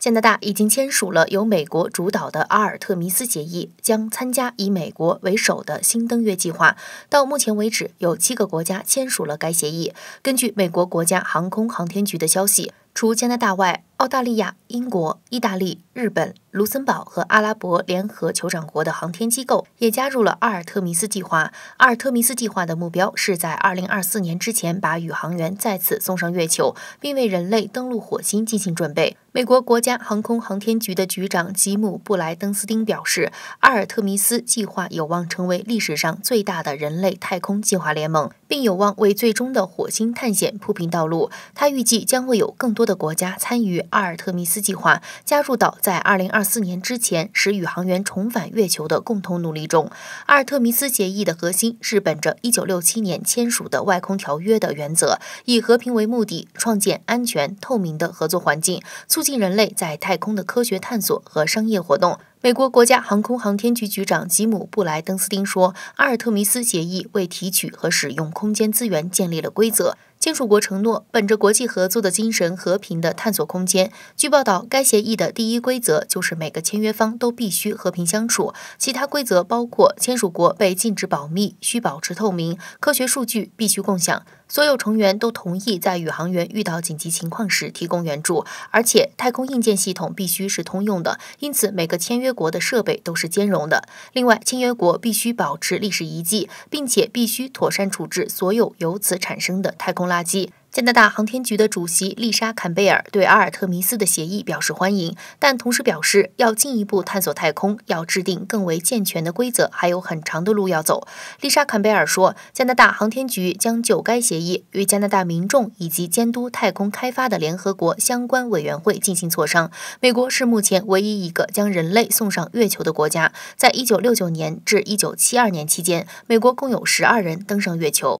加拿大已经签署了由美国主导的阿尔特弥斯协议，将参加以美国为首的新登月计划。到目前为止，有七个国家签署了该协议。根据美国国家航空航天局的消息，除加拿大外，澳大利亚、英国、意大利、日本。卢森堡和阿拉伯联合酋长国的航天机构也加入了阿尔特密斯计划。阿尔特密斯计划的目标是在2024年之前把宇航员再次送上月球，并为人类登陆火星进行准备。美国国家航空航天局的局长吉姆·布莱登斯丁表示，阿尔特密斯计划有望成为历史上最大的人类太空计划联盟，并有望为最终的火星探险铺平道路。他预计将会有更多的国家参与阿尔特密斯计划，加入到在202。二四年之前使宇航员重返月球的共同努力中，阿尔特弥斯协议的核心是本着一九六七年签署的外空条约的原则，以和平为目的，创建安全、透明的合作环境，促进人类在太空的科学探索和商业活动。美国国家航空航天局局长吉姆·布莱登斯汀说：“阿尔特弥斯协议为提取和使用空间资源建立了规则。签署国承诺本着国际合作的精神，和平的探索空间。”据报道，该协议的第一规则就是每个签约方都必须和平相处。其他规则包括：签署国被禁止保密，需保持透明；科学数据必须共享。所有成员都同意在宇航员遇到紧急情况时提供援助，而且太空硬件系统必须是通用的，因此每个签约国的设备都是兼容的。另外，签约国必须保持历史遗迹，并且必须妥善处置所有由此产生的太空垃圾。加拿大航天局的主席丽莎·坎贝尔对阿尔特弥斯的协议表示欢迎，但同时表示要进一步探索太空，要制定更为健全的规则，还有很长的路要走。丽莎·坎贝尔说，加拿大航天局将就该协议与加拿大民众以及监督太空开发的联合国相关委员会进行磋商。美国是目前唯一一个将人类送上月球的国家，在1969年至1972年期间，美国共有12人登上月球。